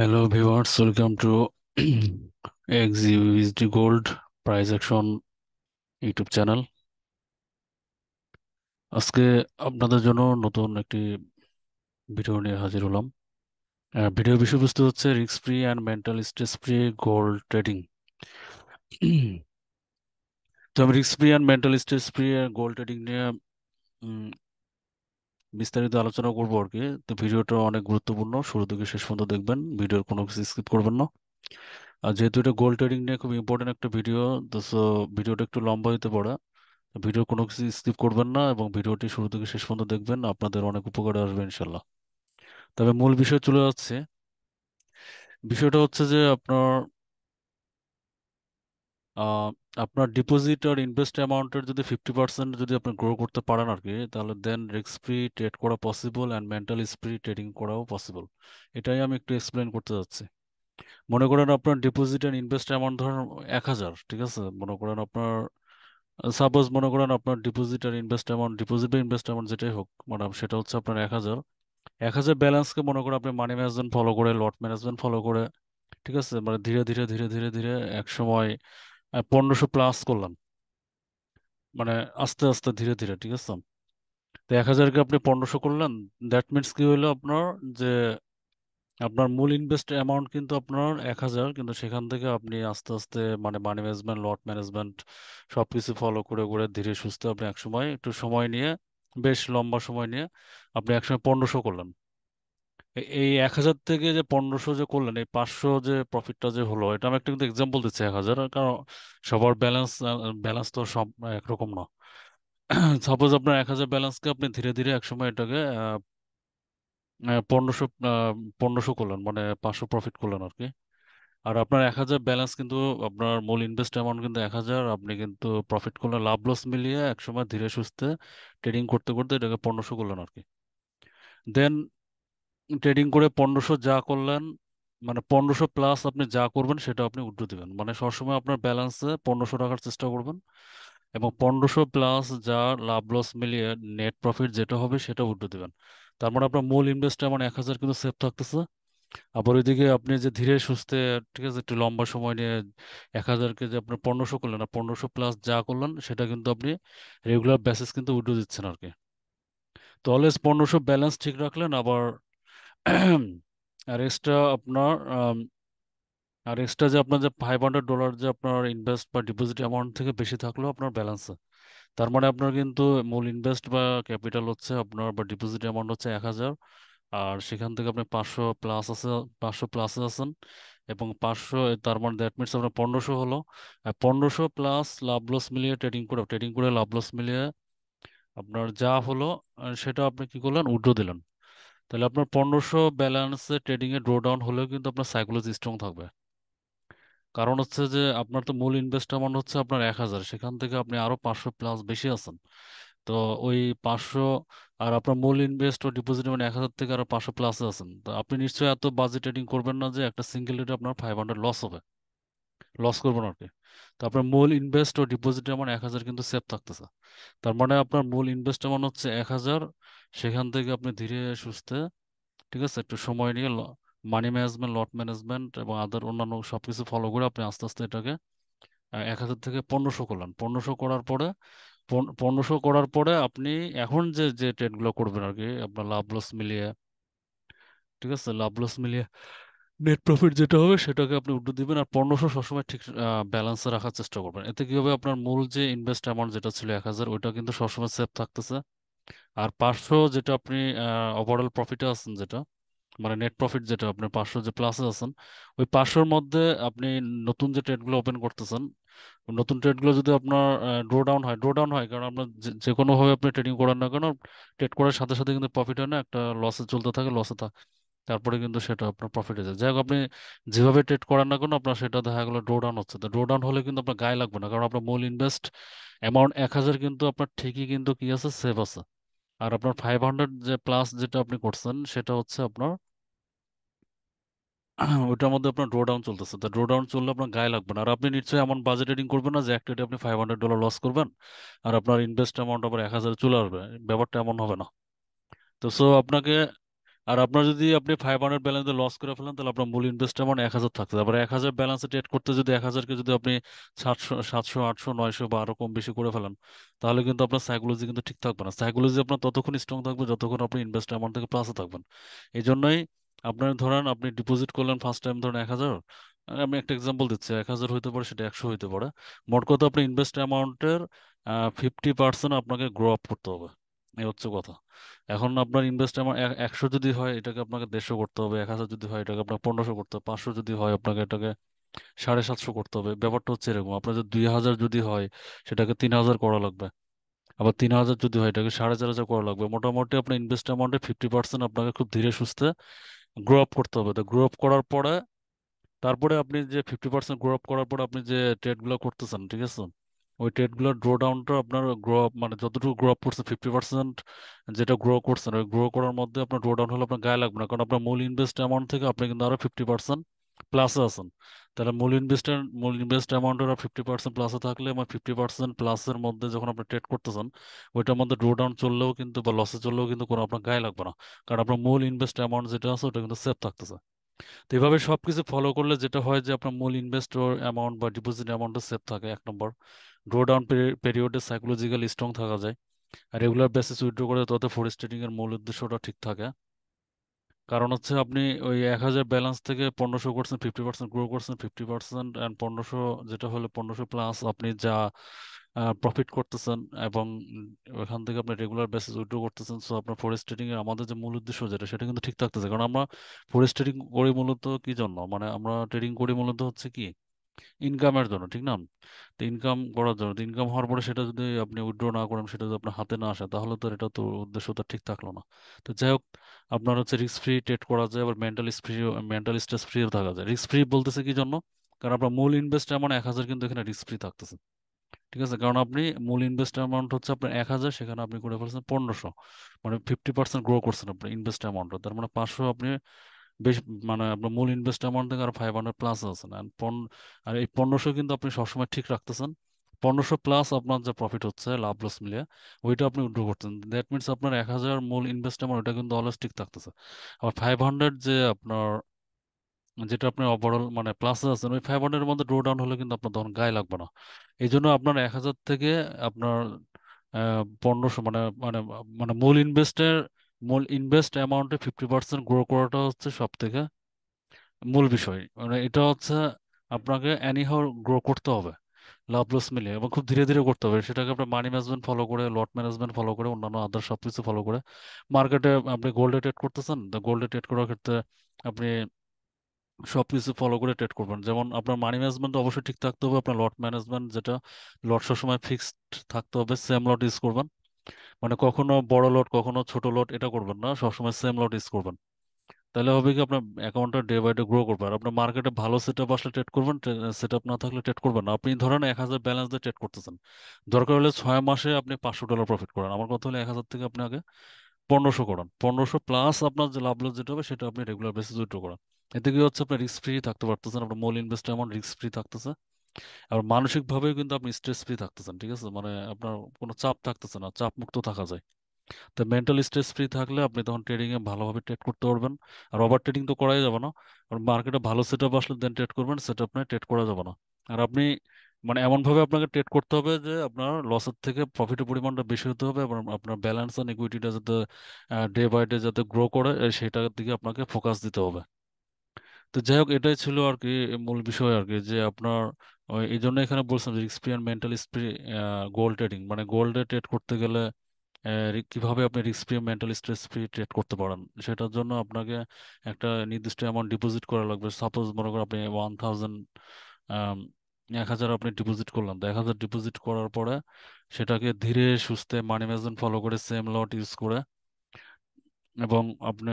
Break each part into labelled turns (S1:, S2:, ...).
S1: hello viewers welcome to XUSD gold price action YouTube channel আজকে আপনাদের জন্য নতুন একটি ভিডিও নিয়ে হাজির হলাম ভিডিও বিষয়বস্তু হচ্ছে রিক্স free and mental stress free gold trading তো আমি risk free and mental stress free gold trading নিয়ে বিস্তারিত আলোচনা করবো আর কি তো ভিডিওটা অনেক গুরুত্বপূর্ণ শুরু থেকে শেষ পর্যন্ত দেখবেন ভিডিওর কোনো কিছু স্কিপ করবেন না আর যেহেতু এটা গোল্ড ট্রেডিং নিয়ে খুব ইম্পর্টেন্ট একটা ভিডিও তো সো ভিডিওটা একটু লম্বা হতে পারে ভিডিও কোনো কিছু স্কিপ করবেন না এবং ভিডিওটি শুরু থেকে শেষ পর্যন্ত দেখবেন আপনাদের অনেক উপকারে আসবে ইনশাল্লাহ তবে মূল বিষয় চলে যাচ্ছে বিষয়টা হচ্ছে যে আপনার আপনার ডিপোজিট আর ইনভেস্ট অ্যামাউন্টের যদি ফিফটি পার্সেন্ট যদি আপনি গ্রো করতে পারেন আর কি তাহলে দেন রিস্ক ফ্রি ট্রেড করা possible and mental free trading করাও পসিবল এটাই আমি একটু এক্সপ্লেন করতে যাচ্ছি মনে করেন আপনার ডিপোজিট অ্যান্ড ইনভেস্ট অ্যামাউন্ট ধরেন এক হাজার ঠিক আছে মনে করেন আপনার সাপোজ মনে করেন আপনার ডিপোজিট আর ইনভেস্ট অ্যামাউন্ট ডিপোজিট বা ইনভেস্ট অ্যামাউন্ট যেটাই হোক মানে সেটা হচ্ছে আপনার এক হাজার এক হাজার ব্যালেন্সকে মনে করেন আপনি মানি ম্যানেজমেন্ট ফলো করে লট ম্যানেজমেন্ট ফলো করে ঠিক আছে মানে ধীরে ধীরে ধীরে ধীরে ধীরে এক সময় পনেরোশো প্লাস করলাম মানে আস্তে আস্তে ধীরে ধীরে ঠিক আছে তো এক হাজারকে আপনি পনেরোশো করলেন দ্যাট মিনস কি হইলো আপনার যে আপনার মূল ইনভেস্ট অ্যামাউন্ট কিন্তু আপনার এক হাজার কিন্তু সেখান থেকে আপনি আস্তে আস্তে মানে মানি ম্যানেজমেন্ট লট ম্যানেজমেন্ট সব কিছু ফলো করে করে ধীরে সুস্থে আপনি একসময় একটু সময় নিয়ে বেশ লম্বা সময় নিয়ে আপনি একসময় পনেরোশো করলেন এই এক হাজার থেকে যে পনেরোশো যে করলেন এই পাঁচশো যে প্রফিটটা যে হলো এটা আমি একটা কিন্তু এক্সাম্পল দিচ্ছি এক হাজার কারণ সবার ব্যালেন্স ব্যালেন্স তো সব একরকম না সাপোজ আপনার এক হাজার ব্যালেন্সকে আপনি ধীরে ধীরে একসময় এটাকে পনেরোশো পনেরোশো করলেন মানে পাঁচশো প্রফিট করলেন আর কি আর আপনার এক হাজার ব্যালেন্স কিন্তু আপনার মূল ইনভেস্ট অ্যামাউন্ট কিন্তু এক হাজার আপনি কিন্তু প্রফিট করলেন লাভ লস মিলিয়ে একসময় ধীরে সুস্থে ট্রেডিং করতে করতে এটাকে পনেরোশো করলেন আর কি দেন ট্রেডিং করে পনেরোশো যা করলেন মানে পনেরোশো প্লাস আপনি যা করবেন সেটা আপনি উঠে দিবেন মানে সবসময় আপনার ব্যালেন্সে পনেরোশো রাখার চেষ্টা করবেন এবং পনেরোশো প্লাস যা লাভ লস মিলিয়ে নেট প্রফিট যেটা হবে সেটা উঠে দিবেন তার মানে আপনার মূল ইনভেস্টটা মানে এক হাজার কিন্তু সেফ থাকতেছে আবার ওইদিকে আপনি যে ধীরে সুস্থে ঠিক আছে একটু লম্বা সময় নিয়ে এক হাজারকে যে আপনি পনেরোশো করলেন আর পনেরোশো প্লাস যা করলেন সেটা কিন্তু আপনি রেগুলার বেসিস কিন্তু উঠে দিচ্ছেন আর কি তো অলওয়েজ পনেরোশো ব্যালেন্স ঠিক রাখলেন আবার আর এক্সট্রা আপনার আর এক্সট্রা যে আপনার যে ফাইভ হান্ড্রেড ডলার যে আপনার ইনভেস্ট বা ডিপোজিট অ্যামাউন্ট থেকে বেশি থাকলেও আপনার ব্যালেন্স তার মানে আপনার কিন্তু মূল ইনভেস্ট বা ক্যাপিটাল হচ্ছে আপনার বা ডিপোজিট অ্যামাউন্ট হচ্ছে এক হাজার আর সেখান থেকে আপনি পাঁচশো প্লাস আছে পাঁচশো প্লাস আছেন এবং পাঁচশো তার মানে দ্যাট মিনস আপনার পনেরোশো হলো পনেরোশো প্লাস লাভ লস মিলিয়ে ট্রেডিং করে ট্রেডিং করে লাভ লস মিলিয়ে আপনার যা হলো সেটা আপনি কি করলেন উড্রো দিলেন তাহলে আপনার পনেরোশো ব্যালেন্সে এ ড্র ডাউন হলেও কিন্তু আপনার সাইকোলজি স্ট্রং থাকবে কারণ হচ্ছে যে আপনার তো মূল ইনভেস্ট অ্যামাউন্ট হচ্ছে আপনার এক হাজার সেখান থেকে আপনি আরো পাঁচশো প্লাস বেশি আছেন তো ওই পাঁচশো আর আপনার মূল ইনভেস্ট ও ডিপোজিট মানে এক হাজার থেকে আরো পাঁচশো প্লাস আছেন তো আপনি নিশ্চয়ই এত বাজে ট্রেডিং করবেন না যে একটা সিঙ্গেল ডেটে আপনার ফাইভ হান্ড্রেড লস হবে লস করবেন আর কি তো আপনার মূল ইনভেস্ট ও ডিপোজিট অ্যামাউন্ট এক হাজার কিন্তু সেভ থাকতেছে তার মানে আপনার মূল ইনভেস্ট অ্যামাউন্ট হচ্ছে এক হাজার সেখান থেকে আপনি ধীরে সুস্থে ঠিক আছে একটু সময় নিয়ে মানি ম্যানেজমেন্ট লট ম্যানেজমেন্ট এবং আদার অন্যান্য সব কিছু ফলো করে আপনি আস্তে আস্তে এটাকে এক হাজার থেকে পনেরোশো করলেন পনেরোশো করার পরে পনেরোশো করার পরে আপনি এখন যে যে ট্রেডগুলো করবেন আর কি আপনার লাভ লস মিলিয়ে ঠিক আছে লাভ লস মিলিয়ে নেট প্রফিট যেটা হবে সেটাকে আপনি উঠে দিবেন আর পনেরোশো সবসময় ঠিক ব্যালেন্সে রাখার চেষ্টা করবেন এতে কি হবে আপনার মূল যে ইনভেস্ট অ্যামাউন্ট যেটা ছিল এক হাজার ওইটা কিন্তু সবসময় সেফ থাকতেছে আর পাঁচশো যেটা আপনি ওভারঅল প্রফিটে আছেন যেটা মানে নেট প্রফিট যেটা আপনি পাঁচশো যে প্লাসে আছেন ওই পাঁচশোর মধ্যে আপনি নতুন যে ট্রেডগুলো ওপেন করতেছেন নতুন ট্রেডগুলো যদি আপনার ড্রো ডাউন হয় ড্রো ডাউন হয় কারণ আপনার যে কোনোভাবে আপনি ট্রেডিং করেন না কেন ট্রেড করার সাথে সাথে কিন্তু প্রফিট হয় না একটা লসে চলতে থাকে লসে থাকে তারপরে কিন্তু সেটা আপনার প্রফিট হয়ে যায় যাই হোক আপনি যেভাবে ট্রেড করেন না কেন আপনার সেটা দেখা গেলো ড্রো ডাউন হচ্ছে তো ড্রো ডাউন হলে কিন্তু আপনার গায়ে লাগবে না কারণ আপনার মূল ইনভেস্ট অ্যামাউন্ট এক হাজার কিন্তু আপনার ঠিকই কিন্তু কি আছে সেভ আছে আর আপনার ফাইভ হান্ড্রেড যে প্লাস যেটা আপনি করছেন সেটা হচ্ছে আপনার ওইটার মধ্যে আপনার ড্রো ডাউন চলতেছে তো ড্রো ডাউন চললে আপনার গায়ে লাগবে না আর আপনি নিশ্চয়ই এমন রেডিং করবেন না যে একটা আপনি ফাইভ হান্ড্রেড ডলার লস করবেন আর আপনার ইনভেস্ট অ্যামাউন্ট আবার এক হাজার চলে আসবে ব্যাপারটা এমন হবে না তো সো আপনাকে আর আপনার যদি আপনি ফাইভ হান্ড্রেড ব্যালেন্স লস করে ফেলেন তাহলে আপনার মূল ইনভেস্ট অ্যামাউন্ট এক হাজার থাকছে তারপরে এক হাজার ব্যালেন্সে ট্রেড করতে যদি এক হাজারকে যদি আপনি সাতশো সাতশো আটশো নয়শো বা আরো কম বেশি করে ফেলেন তাহলে কিন্তু আপনার সাইকোলজি কিন্তু ঠিক থাকবে না সাইকোলজি আপনার ততক্ষণ স্ট্রং থাকবে যতক্ষণ আপনি ইনভেস্ট অ্যামাউন্ট থেকে প্লাসে থাকবেন এই জন্যই আপনার ধরেন আপনি ডিপোজিট করলেন ফার্স্ট টাইম ধরেন এক হাজার আমি একটা এক্সাম্পল দিচ্ছি এক হাজার হইতে পারে সেটা একশো হইতে পারে মোট কথা আপনি ইনভেস্ট অ্যামাউন্টের ফিফটি পার্সেন্ট আপনাকে গ্রো আপ করতে হবে এই হচ্ছে কথা এখন আপনার ইনভেস্ট আমার একশো যদি হয় এটাকে আপনাকে দেড়শো করতে হবে এক হাজার যদি হয় এটাকে আপনাকে পনেরোশো করতে হবে পাঁচশো যদি হয় আপনাকে এটাকে সাড়ে সাতশো করতে হবে ব্যাপারটা হচ্ছে এরকম আপনার যদি দুই হাজার যদি হয় সেটাকে তিন হাজার করা লাগবে আবার তিন হাজার যদি হয় এটাকে সাড়ে চার হাজার করা লাগবে মোটামুটি আপনার ইনভেস্ট অ্যামাউন্টে ফিফটি পার্সেন্ট আপনাকে খুব ধীরে সুস্থে গ্রো আপ করতে হবে তো গ্রো আপ করার পরে তারপরে আপনি যে ফিফটি পার্সেন্ট গ্রো আপ করার পরে আপনি যে ট্রেডগুলো করতেছেন ঠিক আছে ওই ট্রেডগুলোর ড্র ডাউনটা আপনার গ্রো আপ মানে যতটুকু গ্রো আপ করছে ফিফটি পার্সেন্ট যেটা গ্রো করছেন ওই গ্রো করার মধ্যে আপনার ড্র ডাউন হলে আপনার গায়ে লাগবে না কারণ আপনার মূল ইনভেস্ট অ্যামাউন্ট থেকে আপনি কিন্তু আরো ফিফটি পার্সেন্ট প্লাসে আছেন তাহলে মূল ইনভেস্ট মূল ইনভেস্ট অ্যামাউন্টের ফিফটি পার্সেন্ট প্লাসে থাকলে আমার ফিফটি পার্সেন্ট প্লাসের মধ্যে যখন আপনি ট্রেড করতেছেন ওইটার মধ্যে ড্রো ডাউন চললেও কিন্তু বা লসে চললেও কিন্তু কোনো আপনার গায়ে লাগবে না কারণ আপনার মূল ইনভেস্ট অ্যামাউন্ট যেটা আছে ওটা কিন্তু সেফ থাকতেছে তো এইভাবে সব কিছু ফলো করলে যেটা হয় যে আপনার মূল ইনভেস্টর অ্যামাউন্ট বা ডিপোজিট অ্যামাউন্টটা সেফ থাকে এক নম্বর ড্রো ডাউন পিরিয়ডে সাইকোলজিক্যালি স্ট্রং থাকা যায় আর রেগুলার বেসিস উইড্রো করে তত ফরেস্টেটিং এর মূল উদ্দেশ্যটা ঠিক থাকে কারণ হচ্ছে আপনি ওই এক হাজার ব্যালেন্স থেকে পনেরোশো করছেন ফিফটি পার্সেন্ট গ্রো করছেন ফিফটি পার্সেন্ট অ্যান্ড পনেরোশো যেটা হলো পনেরোশো প্লাস আপনি যা প্রফিট করতেছেন এবং ওখান থেকে আপনি রেগুলার বেসিস উইথড্র করতেছেন সো আপনার ফরেস্ট ট্রেডিং এর আমাদের যে মূল উদ্দেশ্য যেটা সেটা কিন্তু ঠিক থাকতেছে কারণ আমরা ফরেস্ট ট্রেডিং করি মূলত কি জন্য মানে আমরা ট্রেডিং করি মূলত হচ্ছে কি ইনকামের জন্য ঠিক না তো ইনকাম করার জন্য ইনকাম হওয়ার পরে সেটা যদি আপনি উইথড্র না করেন সেটা যদি আপনার হাতে না আসে তাহলে তো এটা তো উদ্দেশ্য তো ঠিক থাকলো না তো যাই হোক আপনার হচ্ছে রিস্ক ফ্রি ট্রেড করা যায় আবার মেন্টাল ফ্রি মেন্টাল স্ট্রেস ফ্রিও থাকা যায় রিস্ক ফ্রি বলতেছে কি জন্য কারণ আপনার মূল ইনভেস্ট এমন মানে এক হাজার কিন্তু এখানে রিস্ক ফ্রি থাকতেছে ঠিক আছে কারণ আপনি মূল ইনভেস্ট অ্যামাউন্ট হচ্ছে আপনার এক হাজার সেখানে আপনি করে ফেলছেন পনেরোশো মানে ফিফটি পার্সেন্ট গ্রো করছেন আপনার ইনভেস্ট অ্যামাউন্ট তার মানে পাঁচশো আপনি বেশ মানে আপনার মূল ইনভেস্ট অ্যামাউন্ট থেকে আর ফাইভ হান্ড্রেড প্লাস আছেন আর এই পনেরোশো কিন্তু আপনি সবসময় ঠিক রাখতেছেন পনেরোশো প্লাস আপনার যে প্রফিট হচ্ছে লাভ লস মিলিয়ে ওইটা আপনি উইড্রো করছেন দ্যাট মিনস আপনার এক হাজার মূল ইনভেস্ট অ্যামাউন্ট ওইটা কিন্তু অলওয়েজ ঠিক থাকতেছে আর ফাইভ হান্ড্রেড যে আপনার যেটা আপনি ওভারঅল মানে প্লাস আছেন ওই ফাইভ হান্ড্রেডের মধ্যে ড্রো ডাউন হলে কিন্তু আপনার তখন গায়ে লাগবে না এই জন্য আপনার এক হাজার থেকে আপনার পনেরোশো মানে মানে মানে মূল ইনভেস্টের মূল ইনভেস্ট অ্যামাউন্টে ফিফটি পার্সেন্ট গ্রো করাটা হচ্ছে সব থেকে মূল বিষয় মানে এটা হচ্ছে আপনাকে অ্যানিহাউ গ্রো করতে হবে লাভ লস মিলে এবং খুব ধীরে ধীরে করতে হবে সেটাকে আপনার মানি ম্যানেজমেন্ট ফলো করে লট ম্যানেজমেন্ট ফলো করে অন্যান্য আদার সব কিছু ফলো করে মার্কেটে আপনি গোল্ডে ট্রেড করতেছেন তো গোল্ডে ট্রেড করার ক্ষেত্রে আপনি সবকিছু ফলো করে ট্রেড করবেন যেমন আপনার মানি ম্যানেজমেন্ট অবশ্যই ঠিক থাকতে হবে আপনার লট ম্যানেজমেন্ট যেটা লট সবসময় ফিক্সড থাকতে হবে সেম লট ইউজ করবেন মানে কখনো বড় লট কখনো ছোট লট এটা করবেন না সবসময় সেম লট ইউজ করবেন তাহলে হবে কি আপনার অ্যাকাউন্টটা ডে বাই ডে গ্রো করবে আর আপনার মার্কেটে ভালো সেট আপ আসলে ট্রেড করবেন সেট আপ না থাকলে ট্রেড করবেন না আপনি ধরেন এক হাজার ব্যালেন্স দিয়ে ট্রেড করতেছেন দরকার হলে ছয় মাসে আপনি পাঁচশো ডলার প্রফিট করেন আমার কথা হলে এক হাজার থেকে আপনি আগে পনেরোশো করান পনেরোশো প্লাস আপনার যে লাভ লস যেটা হবে সেটা আপনি রেগুলার বেসিস উইথড্র করান এতে কি হচ্ছে আপনার রিস্ক ফ্রি থাকতে পারতেছেন আপনার মূল ইনভেস্ট অ্যামাউন্ট রিস্ক ফ্রি থাকতেছে আর মানসিকভাবেও কিন্তু আপনি স্ট্রেস ফ্রি থাকতেছেন ঠিক আছে মানে আপনার কোনো চাপ থাকতেছে না চাপ মুক্ত থাকা যায় তো মেন্টাল স্ট্রেস ফ্রি থাকলে আপনি তখন ট্রেডিং এ ভালোভাবে ট্রেড করতে পারবেন আর ওভার ট্রেডিং তো করাই যাবে না আর মার্কেটে ভালো সেট আপ আসলে দেন ট্রেড করবেন সেট আপ ট্রেড করা যাবে না আর আপনি মানে এমনভাবে আপনাকে ট্রেড করতে হবে যে আপনার লসের থেকে প্রফিটের পরিমাণটা বেশি হতে হবে এবং আপনার ব্যালেন্স অ্যান্ড ইকুইটিটা যাতে ডে বাই ডে যাতে গ্রো করে সেটার দিকে আপনাকে ফোকাস দিতে হবে তো যাই হোক এটাই ছিল আর কি মূল বিষয় আর কি যে আপনার এই জন্য এখানে বলছিলাম যে এক্সপেরিমেন্টাল গোল ট্রেডিং মানে গোল্ডে ট্রেড করতে গেলে কিভাবে আপনি experience mental stress free trade করতে পারেন সেটার জন্য আপনাকে একটা নির্দিষ্ট অ্যামাউন্ট ডিপোজিট করা লাগবে সাপোজ মনে করেন আপনি ওয়ান থাউজেন্ড এক হাজার আপনি ডিপোজিট করলাম তো এক হাজার ডিপোজিট করার পরে সেটাকে ধীরে সুস্থে মানি ম্যানেজমেন্ট ফলো করে সেম লট ইউজ করে এবং আপনি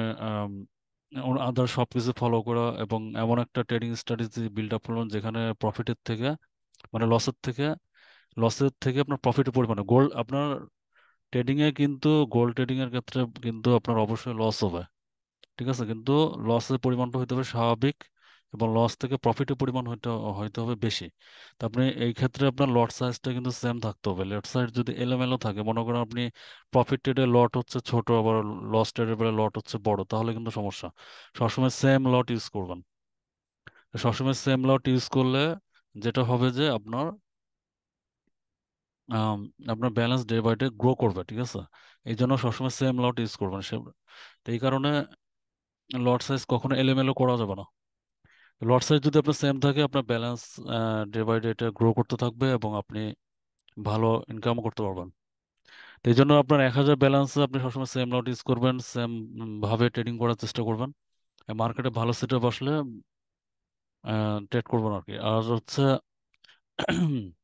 S1: আদার সব কিছু ফলো করা এবং এমন একটা ট্রেডিং স্ট্র্যাটেজি বিল্ড আপ করলেন যেখানে প্রফিটের থেকে মানে লসের থেকে লসের থেকে আপনার প্রফিটের পরিমাণে গোল্ড আপনার ট্রেডিংয়ে কিন্তু গোল্ড ট্রেডিংয়ের ক্ষেত্রে কিন্তু আপনার অবশ্যই লস হবে ঠিক আছে কিন্তু লসের পরিমাণটা হইতে হবে স্বাভাবিক এবং লস থেকে প্রফিটের পরিমাণ হয়তো হয়তো হবে বেশি তো আপনি এই ক্ষেত্রে আপনার লট সাইজটা কিন্তু সেম থাকতে হবে লট সাইজ যদি এলোমেলো থাকে মনে করেন আপনি প্রফিট ট্রেডে লট হচ্ছে ছোট আবার লস ট্রেডের বেলা লট হচ্ছে বড় তাহলে কিন্তু সমস্যা সবসময় সেম লট ইউজ করবেন সবসময় সেম লট ইউজ করলে যেটা হবে যে আপনার আপনার balance day by day grow করবে ঠিক আছে এই জন্য সবসময় সেম লট ইউজ করবেন সে এই কারণে লট সাইজ কখনো এলোমেলো করা যাবে না লট সাইজ যদি আপনার সেম থাকে আপনার ব্যালেন্স ডে বাই ডে এটা গ্রো করতে থাকবে এবং আপনি ভালো ইনকামও করতে পারবেন তো এই জন্য আপনার এক হাজার ব্যালেন্সে আপনি সবসময় সেম লট ইউজ করবেন সেম ভাবে ট্রেডিং করার চেষ্টা করবেন মার্কেটে ভালো সেট আপ আসলে ট্রেড করবেন আর কি আর হচ্ছে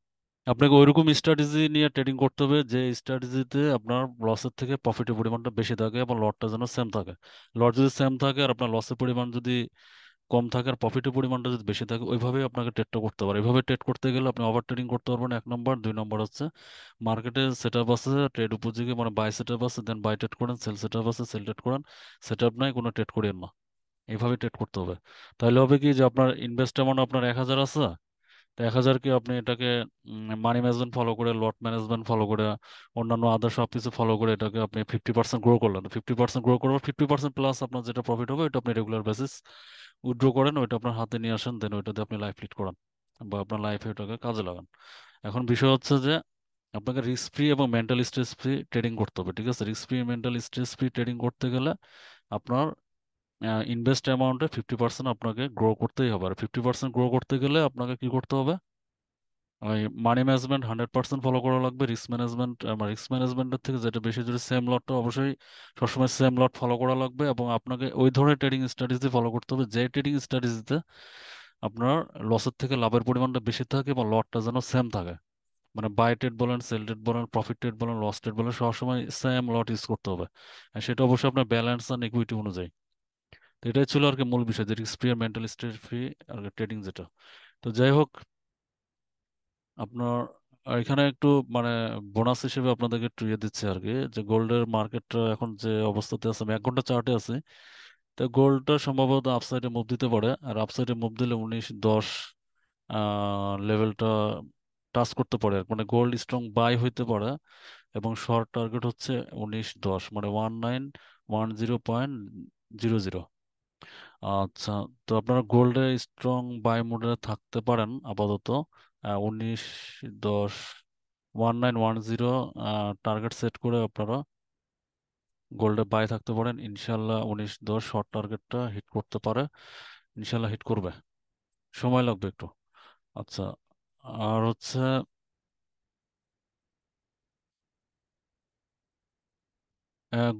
S1: আপনাকে ওইরকম স্ট্র্যাটেজি নিয়ে ট্রেডিং করতে হবে যে স্ট্র্যাটেজিতে আপনার লসের থেকে প্রফিটের পরিমাণটা বেশি থাকে এবং লটটা যেন সেম থাকে লট যদি সেম থাকে আর আপনার লসের পরিমাণ যদি কম থাকে আর প্রফিটের পরিমাণটা যদি বেশি থাকে ওইভাবে আপনাকে ট্রেডটা করতে পারে এভাবে ট্রেড করতে গেলে আপনি ওভার ট্রেডিং করতে পারবেন এক নম্বর দুই নম্বর হচ্ছে মার্কেটে সেট আপ আছে ট্রেড উপযোগী মানে বাই সেট আপ আছে দেন বাই ট্রেড করেন সেল সেট আপ আছে সেল ট্রেড করেন সেট আপ নাই কোনো ট্রেড করেন না এইভাবে ট্রেড করতে হবে তাহলে হবে কি যে আপনার ইনভেস্ট অ্যামাউন্ট আপনার এক হাজার আছে তো এক হাজারকে আপনি এটাকে মানি ম্যানেজমেন্ট ফলো করে লট ম্যানেজমেন্ট ফলো করে অন্যান্য আদার সব কিছু ফলো করে এটাকে আপনি ফিফটি পার্সেন্ট গ্রো করলেন ফিফটি পার্সেন্ট গ্রো করবেন ফিফটি পার্সেন্ট প্লাস আপনার যেটা প্রফিট হবে এটা আপনি রেগুলার বেসিস উইথড্র করেন ওইটা আপনার হাতে নিয়ে আসেন দেন ওইটাতে আপনি লাইফ লিড করান বা আপনার লাইফে ওটাকে কাজে লাগান এখন বিষয় হচ্ছে যে আপনাকে রিস্ক ফ্রি এবং মেন্টাল স্ট্রেস ফ্রি ট্রেডিং করতে হবে ঠিক আছে risk free mental stress free trading করতে গেলে আপনার ইনভেস্ট অ্যামাউন্টে ফিফটি পার্সেন্ট আপনাকে গ্রো করতেই হবে আর ফিফটি পার্সেন্ট গ্রো করতে গেলে আপনাকে কি করতে হবে ওই money management hundred percent follow করা লাগবে রিস্ক ম্যানেজমেন্ট আমার রিস্ক ম্যানেজমেন্টের থেকে যেটা বেশি জরুরি সেম লটটা অবশ্যই সবসময় সেম লট ফলো করা লাগবে এবং আপনাকে ওই ধরনের ট্রেডিং স্ট্র্যাটেজি ফলো করতে হবে যে ট্রেডিং স্ট্র্যাটেজিতে আপনার লসের থেকে লাভের পরিমাণটা বেশি থাকে এবং লটটা যেন সেম থাকে মানে বাই ট্রেড বলেন সেল ট্রেড বলেন প্রফিট ট্রেড বলেন লস ট্রেড বলেন সবসময় সেম লট ইউজ করতে হবে সেটা অবশ্যই আপনার ব্যালেন্স অ্যান্ড ইকুইটি অনুযায়ী তো এটাই ছিল আর কি মূল বিষয় যে রিস্ক ফ্রি আর মেন্টাল স্ট্রেস ফ্রি আর ট্রেডিং যেটা তো যাই হোক আপনার এখানে একটু মানে বোনাস হিসেবে আপনাদেরকে একটু ইয়ে দিচ্ছে আর কি যে গোল্ডের মার্কেটটা এখন যে অবস্থাতে আছে আমি এক ঘন্টা চার্টে আছি তো গোল্ডটা সম্ভবত আপসাইডে মুভ দিতে পারে আর আপসাইডে মুভ দিলে উনিশ দশ লেভেলটা টাচ করতে পারে মানে গোল্ড স্ট্রং বাই হইতে পারে এবং শর্ট টার্গেট হচ্ছে উনিশ দশ মানে one nine one zero point zero zero আচ্ছা তো আপনারা গোল্ডে স্ট্রং বাই মোডে থাকতে পারেন আপাতত উনিশ দশ one nine one zero target set করে আপনারা গোল্ডে বাই থাকতে পারেন ইনশাল্লাহ উনিশ দশ শর্ট টার্গেটটা হিট করতে পারে ইনশাল্লাহ হিট করবে সময় লাগবে একটু আচ্ছা আর হচ্ছে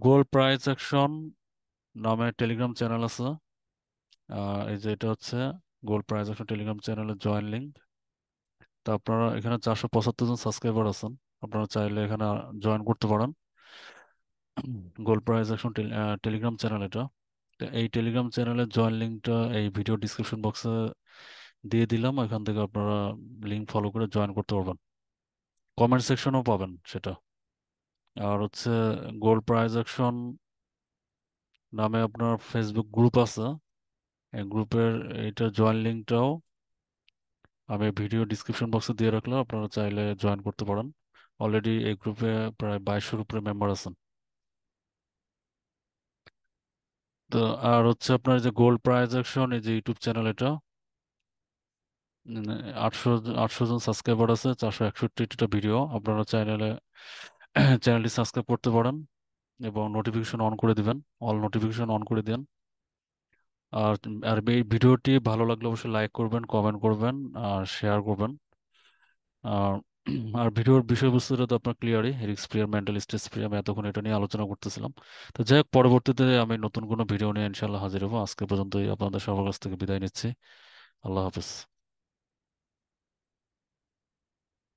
S1: গোল্ড প্রাইস অ্যাকশন নামে টেলিগ্রাম চ্যানেল আছে এই যে এটা হচ্ছে গোল্ড প্রাইস অ্যাকশন টেলিগ্রাম চ্যানেলের জয়েন লিঙ্ক তো আপনারা এখানে চারশো পঁচাত্তর জন সাবস্ক্রাইবার আছেন আপনারা চাইলে এখানে জয়েন করতে পারেন গোল্ড প্রাইজ এখন টেলিগ্রাম চ্যানেল এটা এই টেলিগ্রাম চ্যানেলের জয়েন লিঙ্কটা এই ভিডিও ডিসক্রিপশন বক্সে দিয়ে দিলাম এখান থেকে আপনারা লিঙ্ক ফলো করে জয়েন করতে পারবেন কমেন্ট সেকশনও পাবেন সেটা আর হচ্ছে গোল্ড প্রাইজ অ্যাকশন নামে আপনার ফেসবুক গ্রুপ আছে এই গ্রুপের এটা জয়েন লিঙ্কটাও আমি ভিডিও ডিসক্রিপশন বক্সে দিয়ে রাখলাম আপনারা চাইলে জয়েন করতে পারেন অলরেডি এই গ্রুপে প্রায় বাইশোর উপরে মেম্বার আছেন তো আর হচ্ছে আপনার যে গোল্ড প্রাইজ অ্যাকশন এই যে ইউটিউব চ্যানেল এটা মানে আটশো আটশো জন সাবস্ক্রাইবার আছে চারশো একষট্টিটা ভিডিও আপনারা চ্যানেলে চ্যানেলটি সাবস্ক্রাইব করতে পারেন এবং নোটিফিকেশন অন করে দিবেন অল নোটিফিকেশন অন করে দেন আর আর এই ভিডিওটি ভালো লাগলে অবশ্যই লাইক করবেন কমেন্ট করবেন আর শেয়ার করবেন আর আর ভিডিওর বিষয়বস্তুটা তো আপনার ক্লিয়ারই রিক্স প্রিয়ার মেন্টাল স্ট্রেস প্রিয়ার আমি এতক্ষণ এটা নিয়ে আলোচনা করতেছিলাম তো যাই হোক পরবর্তীতে আমি নতুন কোনো ভিডিও নিয়ে ইনশাল্লাহ হাজির হবো আজকে পর্যন্তই আপনাদের সবার কাছ থেকে বিদায় নিচ্ছি আল্লাহ হাফিজ